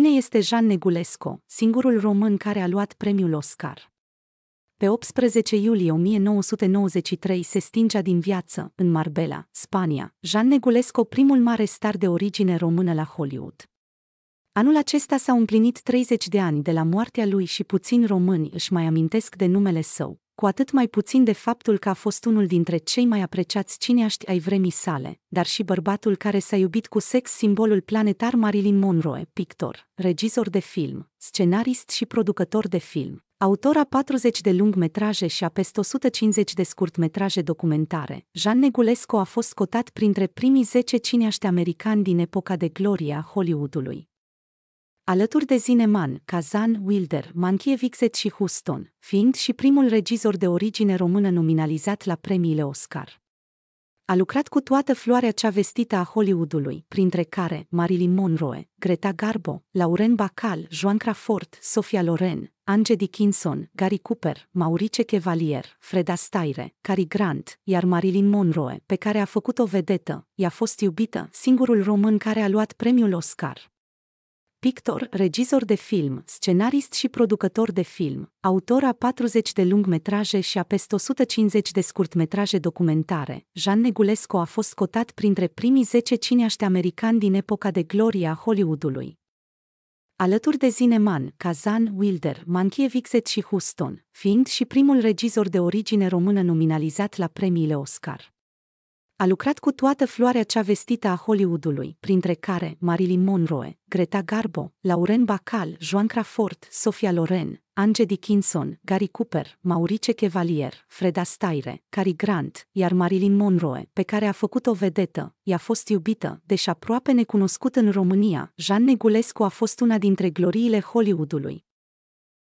Cine este Jean Negulesco, singurul român care a luat premiul Oscar? Pe 18 iulie 1993 se stingea din viață, în Marbella, Spania, Jean Negulesco, primul mare star de origine română la Hollywood. Anul acesta s-au împlinit 30 de ani de la moartea lui și puțini români își mai amintesc de numele său, cu atât mai puțin de faptul că a fost unul dintre cei mai apreciați cineaști ai vremii sale, dar și bărbatul care s-a iubit cu sex simbolul planetar Marilyn Monroe, pictor, regizor de film, scenarist și producător de film. Autor a 40 de lungmetraje și a peste 150 de scurtmetraje documentare, Jean Negulesco a fost cotat printre primii 10 cineaști americani din epoca de gloria Hollywoodului alături de Zineman, Kazan, Wilder, Mankiewicz și Houston, fiind și primul regizor de origine română nominalizat la premiile Oscar. A lucrat cu toată floarea cea vestită a Hollywoodului, printre care Marilyn Monroe, Greta Garbo, Lauren Bacall, Joan Crawford, Sofia Loren, Ange Dickinson, Gary Cooper, Maurice Chevalier, Fred Astaire, Cary Grant, iar Marilyn Monroe, pe care a făcut o vedetă, i-a fost iubită, singurul român care a luat premiul Oscar pictor, regizor de film, scenarist și producător de film, autor a 40 de lungmetraje și a peste 150 de scurtmetraje documentare, Jean Negulescu a fost cotat printre primii 10 cineaști americani din epoca de gloria Hollywoodului. Alături de Zineman, Kazan, Wilder, Mankiewicz și Houston, fiind și primul regizor de origine română nominalizat la premiile Oscar. A lucrat cu toată floarea cea vestită a Hollywoodului, printre care Marilyn Monroe, Greta Garbo, Lauren Bacall, Joan Crawford, Sofia Loren, Ange Dickinson, Gary Cooper, Maurice Chevalier, Freda Staire, Cary Grant, iar Marilyn Monroe, pe care a făcut o vedetă, i-a fost iubită, deși aproape necunoscut în România, Jean Negulescu a fost una dintre gloriile Hollywoodului,